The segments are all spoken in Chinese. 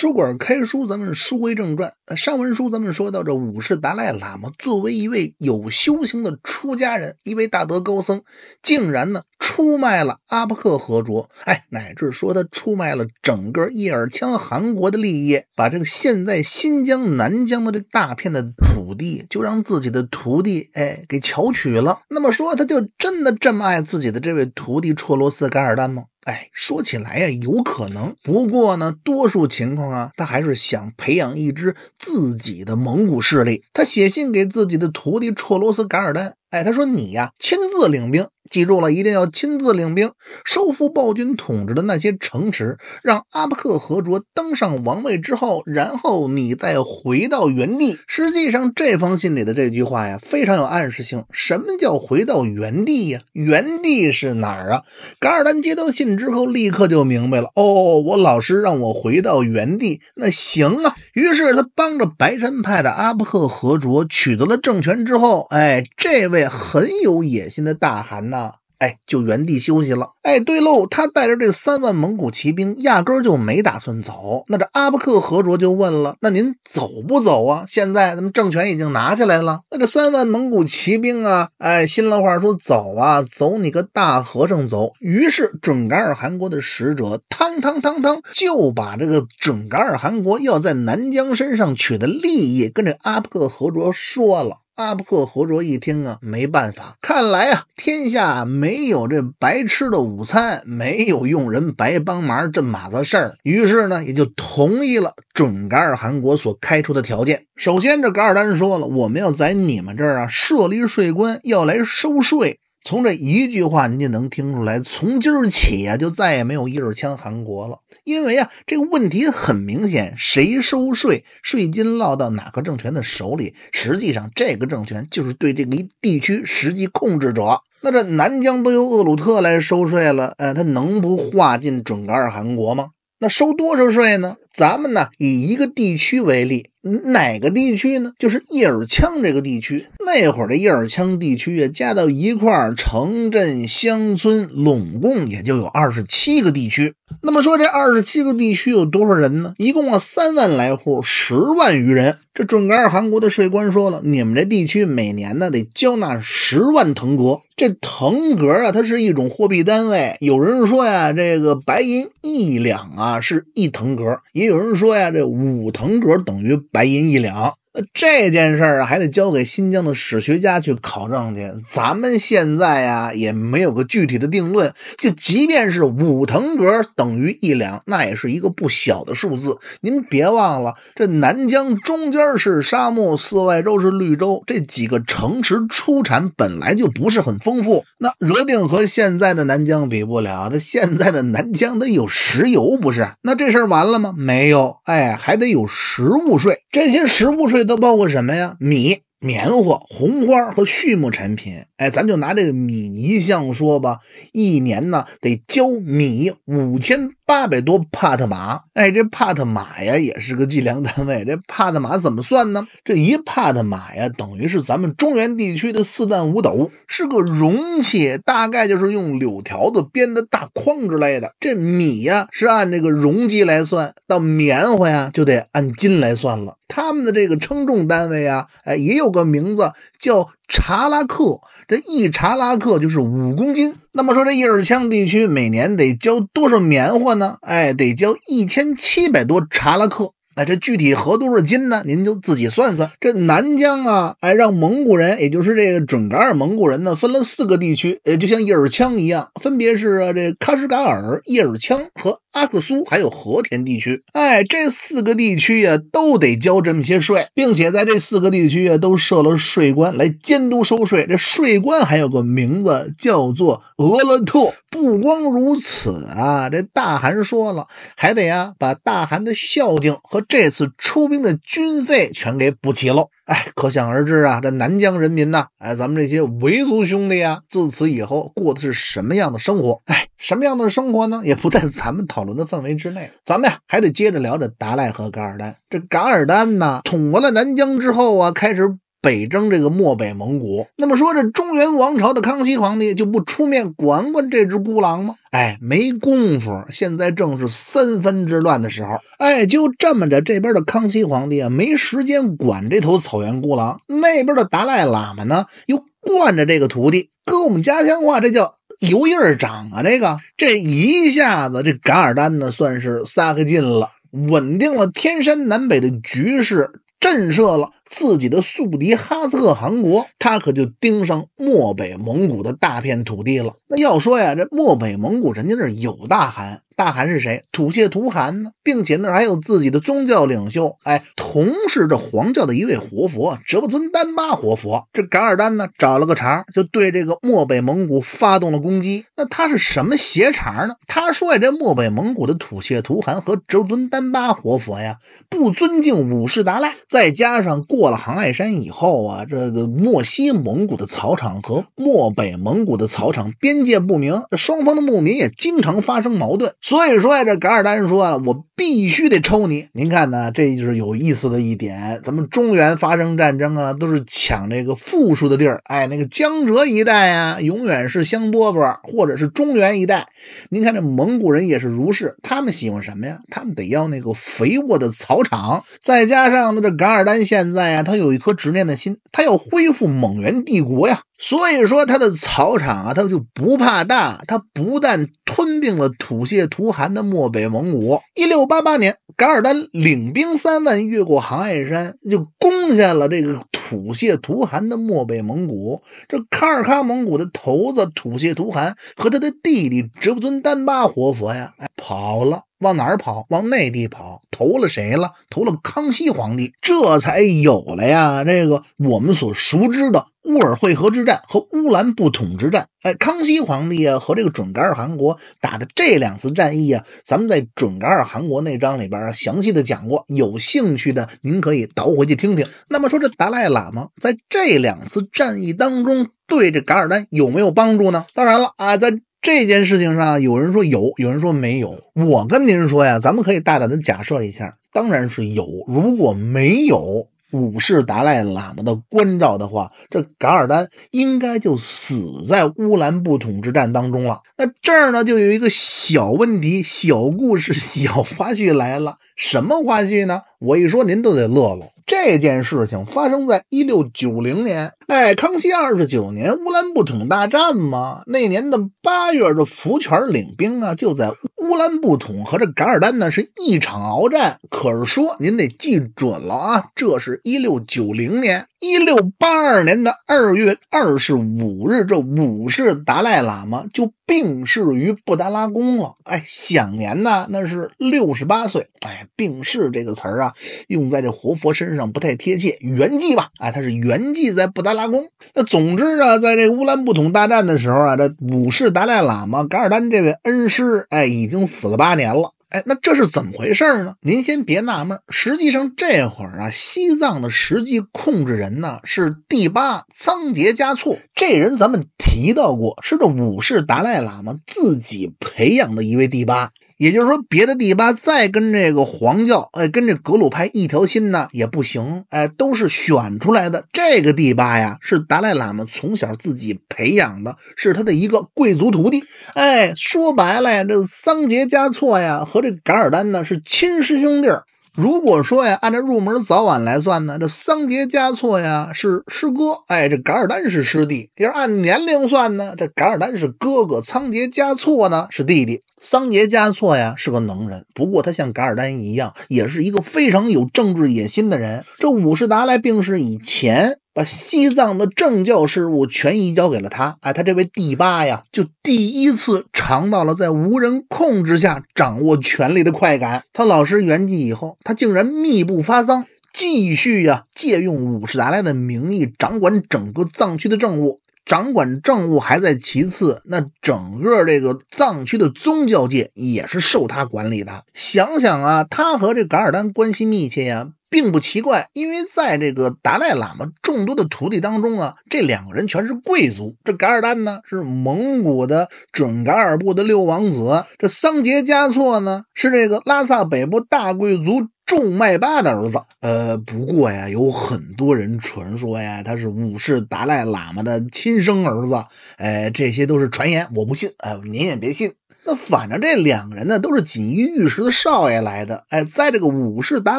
书馆开书，咱们书归正传。上文书咱们说到，这五世达赖喇嘛作为一位有修行的出家人，一位大德高僧，竟然呢出卖了阿不克和卓，哎，乃至说他出卖了整个叶尔羌汗国的利益，把这个现在新疆南疆的这大片的土地，就让自己的徒弟哎给巧取了。那么说，他就真的这么爱自己的这位徒弟绰罗斯噶尔丹吗？哎，说起来呀，有可能。不过呢，多数情况啊，他还是想培养一支自己的蒙古势力。他写信给自己的徒弟绰罗斯·噶尔丹。哎，他说你呀，亲自领兵，记住了一定要亲自领兵，收复暴君统治的那些城池，让阿巴克和卓登上王位之后，然后你再回到原地。实际上，这封信里的这句话呀，非常有暗示性。什么叫回到原地呀？原地是哪儿啊？噶尔丹接到信之后，立刻就明白了。哦，我老师让我回到原地，那行啊。于是他帮着白山派的阿布克合卓取得了政权之后，哎，这位很有野心的大汗呢。哎，就原地休息了。哎，对喽，他带着这三万蒙古骑兵，压根儿就没打算走。那这阿不克和卓就问了：“那您走不走啊？现在咱们政权已经拿下来了，那这三万蒙古骑兵啊，哎，新了话说走啊，走你个大和尚走。”于是准噶尔汗国的使者，汤汤汤汤，就把这个准噶尔汗国要在南疆身上取得利益，跟这阿不克和卓说了。阿布克活捉一听啊，没办法，看来啊，天下没有这白吃的午餐，没有用人白帮忙这码子事儿。于是呢，也就同意了准噶尔汗国所开出的条件。首先，这噶尔丹说了，我们要在你们这儿啊设立税官，要来收税。从这一句话您就能听出来，从今儿起啊，就再也没有一支枪韩国了。因为啊，这个问题很明显，谁收税，税金落到哪个政权的手里，实际上这个政权就是对这个一地区实际控制者。那这南疆都由厄鲁特来收税了，呃，他能不划进准噶尔汗国吗？那收多少税呢？咱们呢，以一个地区为例，哪个地区呢？就是叶尔羌这个地区。那会儿的叶尔羌地区啊，加到一块儿，城镇乡村拢共也就有二十七个地区。那么说，这二十七个地区有多少人呢？一共啊三万来户，十万余人。这准噶尔汗国的税官说了，你们这地区每年呢得交纳十万腾格。这腾格啊，它是一种货币单位。有人说呀，这个白银一两啊是一腾格。也有人说呀，这五藤格等于白银一两。那这件事儿啊，还得交给新疆的史学家去考证去。咱们现在呀，也没有个具体的定论。就即便是五腾格等于一两，那也是一个不小的数字。您别忘了，这南疆中间是沙漠，四外都是绿洲，这几个城池出产本来就不是很丰富。那额定和现在的南疆比不了，那现在的南疆得有石油不是？那这事儿完了吗？没有，哎，还得有实物税，这些实物税。这都包括什么呀？米、棉花、红花和畜牧产品。哎，咱就拿这个米一项说吧，一年呢得交米五千。八百多帕特马，哎，这帕特马呀也是个计量单位。这帕特马怎么算呢？这一帕特马呀，等于是咱们中原地区的四担五斗，是个容器，大概就是用柳条子编的大筐之类的。这米呀是按这个容积来算，到棉花呀就得按斤来算了。他们的这个称重单位啊，哎，也有个名字叫查拉克。这一查拉克就是五公斤，那么说这叶尔羌地区每年得交多少棉花呢？哎，得交一千七百多查拉克，哎，这具体合多少斤呢？您就自己算算。这南疆啊，哎，让蒙古人，也就是这个准噶尔蒙古人呢，分了四个地区，呃，就像叶尔羌一样，分别是啊这喀什噶尔、叶尔羌和。阿克苏还有和田地区，哎，这四个地区呀，都得交这么些税，并且在这四个地区呀，都设了税官来监督收税。这税官还有个名字，叫做俄勒特。不光如此啊，这大汗说了，还得呀把大汗的孝敬和这次出兵的军费全给补齐了。哎，可想而知啊，这南疆人民呐，哎，咱们这些维族兄弟呀，自此以后过的是什么样的生活？哎，什么样的生活呢？也不在咱们讨论的范围之内。咱们呀，还得接着聊这达赖和噶尔丹。这噶尔丹呢，统完了南疆之后啊，开始。北征这个漠北蒙古，那么说这中原王朝的康熙皇帝就不出面管管这只孤狼吗？哎，没工夫，现在正是三分之乱的时候。哎，就这么着，这边的康熙皇帝啊，没时间管这头草原孤狼，那边的达赖喇嘛呢，又惯着这个徒弟，搁我们家乡话，这叫油印儿长啊。这个，这一下子，这噶尔丹呢，算是撒开劲了，稳定了天山南北的局势。震慑了自己的宿敌哈萨克汗国，他可就盯上漠北蒙古的大片土地了。那要说呀，这漠北蒙古人家那有大汗。大汗是谁？土谢图汗呢，并且那还有自己的宗教领袖，哎，同是这黄教的一位活佛哲布尊丹巴活佛。这噶尔丹呢，找了个茬，就对这个漠北蒙古发动了攻击。那他是什么邪茬呢？他说呀，这漠北蒙古的土谢图汗和哲布尊丹巴活佛呀，不尊敬五世达赖。再加上过了杭爱山以后啊，这个漠西蒙古的草场和漠北蒙古的草场边界不明，这双方的牧民也经常发生矛盾。所以说呀，这噶尔丹说啊，我必须得抽你。您看呢，这就是有意思的一点。咱们中原发生战争啊，都是抢这个富庶的地儿。哎，那个江浙一带啊，永远是香饽饽，或者是中原一带。您看这蒙古人也是如是，他们喜欢什么呀？他们得要那个肥沃的草场。再加上呢，这噶尔丹现在啊，他有一颗执念的心，他要恢复蒙元帝国呀。所以说，他的草场啊，他就不怕大。他不但吞并了土谢图汗的漠北蒙古，一六八八年，噶尔丹领兵三万，越过杭爱山，就攻下了这个土谢图汗的漠北蒙古。这喀尔喀蒙古的头子土谢图汗和他的弟弟哲布尊丹巴活佛呀，跑了。往哪儿跑？往内地跑，投了谁了？投了康熙皇帝，这才有了呀。这个我们所熟知的乌尔会河之战和乌兰布统之战，哎，康熙皇帝啊和这个准噶尔汗国打的这两次战役啊，咱们在准噶尔汗国那章里边啊详细的讲过。有兴趣的您可以倒回去听听。那么说这达赖喇嘛在这两次战役当中对这噶尔丹有没有帮助呢？当然了啊，在。这件事情上，有人说有，有人说没有。我跟您说呀，咱们可以大胆的假设一下，当然是有。如果没有五世达赖喇嘛的关照的话，这噶尔丹应该就死在乌兰布统之战当中了。那这儿呢，就有一个小问题、小故事、小花絮来了。什么花絮呢？我一说您都得乐了。这件事情发生在一六九零年。哎，康熙二十九年乌兰布统大战嘛，那年的八月，这福全领兵啊，就在乌兰布统和这噶尔丹呢是一场鏖战。可是说您得记准了啊，这是一六九零年，一六八二年的二月二十五日，这五世达赖喇嘛就病逝于布达拉宫了。哎，享年呢那是六十八岁。哎，病逝这个词儿啊，用在这活佛身上不太贴切，圆寂吧。哎，他是圆寂在布达拉。拉弓。那总之啊，在这乌兰布统大战的时候啊，这五世达赖喇嘛噶尔丹这位恩师，哎，已经死了八年了。哎，那这是怎么回事呢？您先别纳闷。实际上这会儿啊，西藏的实际控制人呢是第八仓杰嘉措。这人咱们提到过，是这五世达赖喇嘛自己培养的一位第八。也就是说，别的第八再跟这个黄教，哎，跟这格鲁派一条心呢，也不行。哎，都是选出来的这个第八呀，是达赖喇嘛从小自己培养的，是他的一个贵族徒弟。哎，说白了，呀，这桑杰嘉措呀和这噶尔丹呢是亲师兄弟儿。如果说呀，按照入门早晚来算呢，这桑杰加措呀是师哥，哎，这噶尔丹是师弟。要是按年龄算呢，这噶尔丹是哥哥，桑杰加措呢是弟弟。桑杰加措呀是个能人，不过他像噶尔丹一样，也是一个非常有政治野心的人。这五世达赖病逝以前。西藏的政教事务全移交给了他，哎，他这位第八呀，就第一次尝到了在无人控制下掌握权力的快感。他老师圆寂以后，他竟然秘不发丧，继续呀，借用五世达赖的名义掌管整个藏区的政务。掌管政务还在其次，那整个这个藏区的宗教界也是受他管理的。想想啊，他和这噶尔丹关系密切呀。并不奇怪，因为在这个达赖喇嘛众多的徒弟当中啊，这两个人全是贵族。这噶尔丹呢是蒙古的准噶尔部的六王子，这桑杰嘉措呢是这个拉萨北部大贵族仲麦巴的儿子。呃，不过呀，有很多人传说呀，他是五世达赖喇嘛的亲生儿子。哎，这些都是传言，我不信。哎，您也别信。那反正这两个人呢，都是锦衣玉食的少爷来的，哎，在这个五世达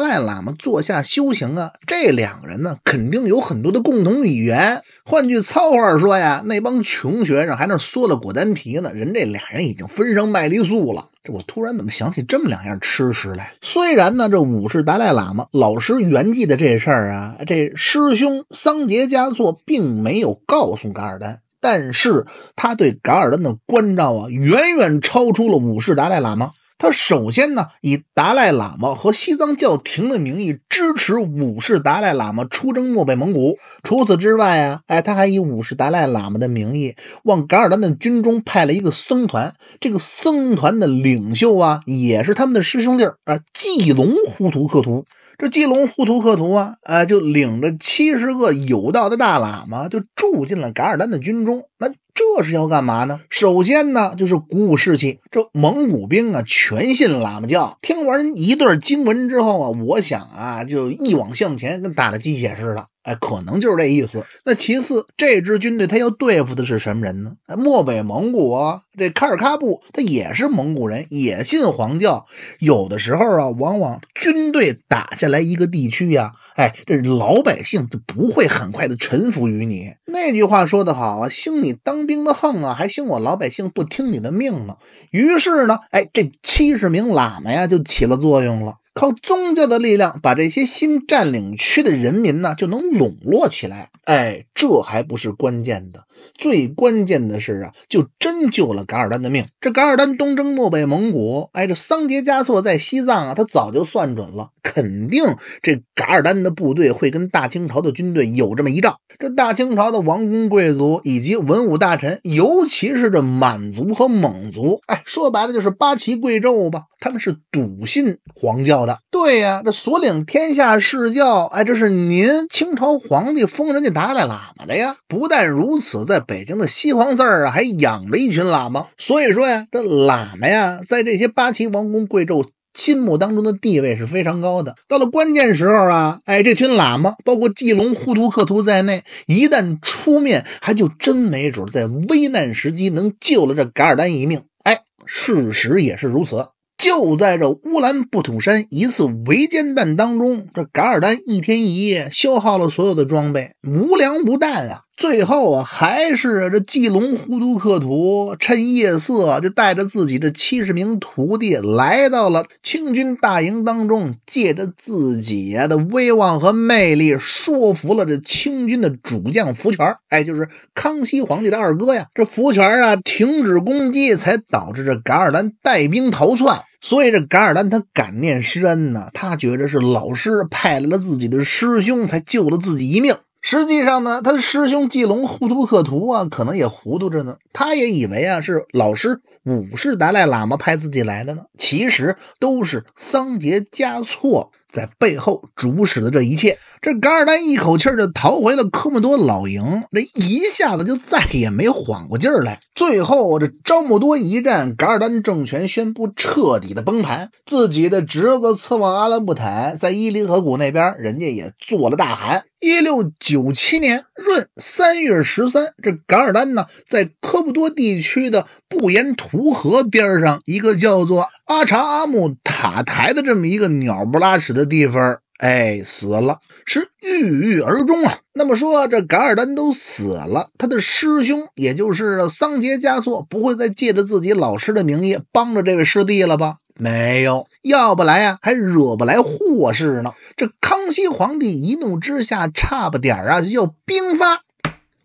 赖喇嘛座下修行啊，这两个人呢，肯定有很多的共同语言。换句糙话说呀，那帮穷学生还那缩了果丹皮呢，人这俩人已经分上麦丽素了。这我突然怎么想起这么两样吃食来？虽然呢，这五世达赖喇嘛老师圆寂的这事儿啊，这师兄桑杰佳措并没有告诉噶尔丹。但是他对噶尔丹的关照啊，远远超出了五世达赖喇嘛。他首先呢，以达赖喇嘛和西藏教廷的名义支持五世达赖喇嘛出征漠北蒙古。除此之外啊，哎，他还以五世达赖喇嘛的名义往噶尔丹的军中派了一个僧团。这个僧团的领袖啊，也是他们的师兄弟儿啊，季龙呼图克图。这基隆呼图克图啊，呃，就领着七十个有道的大喇嘛，就住进了噶尔丹的军中。那这是要干嘛呢？首先呢，就是鼓舞士气。这蒙古兵啊，全信喇嘛教。听完一段经文之后啊，我想啊，就一往向前，跟打了鸡血似的。哎，可能就是这意思。那其次，这支军队他要对付的是什么人呢？漠北蒙古，啊，这喀尔喀布他也是蒙古人，也信黄教。有的时候啊，往往军队打下来一个地区呀，哎，这老百姓就不会很快的臣服于你。那句话说得好啊，兴你当兵的横啊，还兴我老百姓不听你的命呢。于是呢，哎，这七十名喇嘛呀，就起了作用了。靠宗教的力量把这些新占领区的人民呢就能笼络起来。哎，这还不是关键的，最关键的是啊，就真救了噶尔丹的命。这噶尔丹东征漠北蒙古，哎，这桑杰加措在西藏啊，他早就算准了，肯定这噶尔丹的部队会跟大清朝的军队有这么一仗。这大清朝的王公贵族以及文武大臣，尤其是这满族和蒙族，哎，说白了就是八旗贵胄吧，他们是笃信黄教。的对呀，这所领天下世教，哎，这是您清朝皇帝封人家达赖喇嘛的呀。不但如此，在北京的西黄寺啊，还养着一群喇嘛。所以说呀，这喇嘛呀，在这些八旗王公贵胄心目当中的地位是非常高的。到了关键时候啊，哎，这群喇嘛，包括济隆、呼图克图在内，一旦出面，还就真没准在危难时机能救了这噶尔丹一命。哎，事实也是如此。就在这乌兰布统山一次围歼战当中，这噶尔丹一天一夜消耗了所有的装备，无粮无弹啊。最后啊，还是这季龙呼涂克图趁夜色，就带着自己这七十名徒弟来到了清军大营当中，借着自己的威望和魅力，说服了这清军的主将福全哎，就是康熙皇帝的二哥呀。这福全啊，停止攻击，才导致这噶尔丹带兵逃窜。所以这噶尔丹他感念师恩呢，他觉着是老师派来了自己的师兄，才救了自己一命。实际上呢，他的师兄季龙、护图克图啊，可能也糊涂着呢。他也以为啊是老师五世达赖喇嘛派自己来的呢。其实都是桑杰嘉措在背后主使的这一切。这噶尔丹一口气就逃回了科莫多老营，这一下子就再也没缓过劲儿来。最后这招募多一战，噶尔丹政权宣布彻底的崩盘，自己的侄子刺旺阿拉布坦在伊犁河谷那边，人家也做了大汗。一六九七年闰三月十三，这噶尔丹呢在科莫多地区的布延图河边上一个叫做阿查阿木塔台的这么一个鸟不拉屎的地方。哎，死了，是郁郁而终啊。那么说，这噶尔丹都死了，他的师兄也就是桑杰加索，不会再借着自己老师的名义帮着这位师弟了吧？没有，要不来啊，还惹不来祸事呢。这康熙皇帝一怒之下，差不点啊，啊，要兵发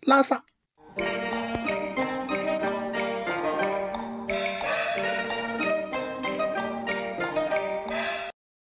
拉萨。